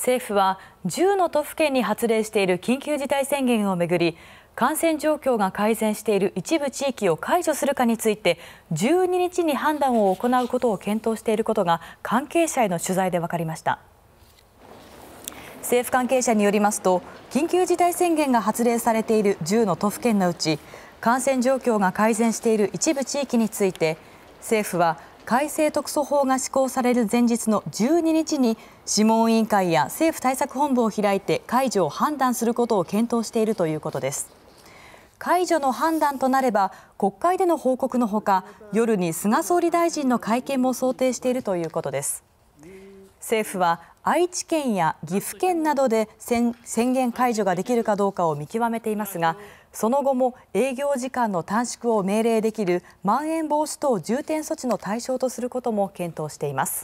政府は10の都府県に発令している緊急事態宣言をめぐり感染状況が改善している一部地域を解除するかについて12日に判断を行うことを検討していることが関係者への取材で分かりました政府関係者によりますと緊急事態宣言が発令されている10の都府県のうち感染状況が改善している一部地域について政府は改正特措法が施行される前日の12日に諮問委員会や政府対策本部を開いて解除を判断することを検討しているということです解除の判断となれば国会での報告のほか夜に菅総理大臣の会見も想定しているということです政府は愛知県や岐阜県などで宣言解除ができるかどうかを見極めていますがその後も営業時間の短縮を命令できるまん延防止等重点措置の対象とすることも検討しています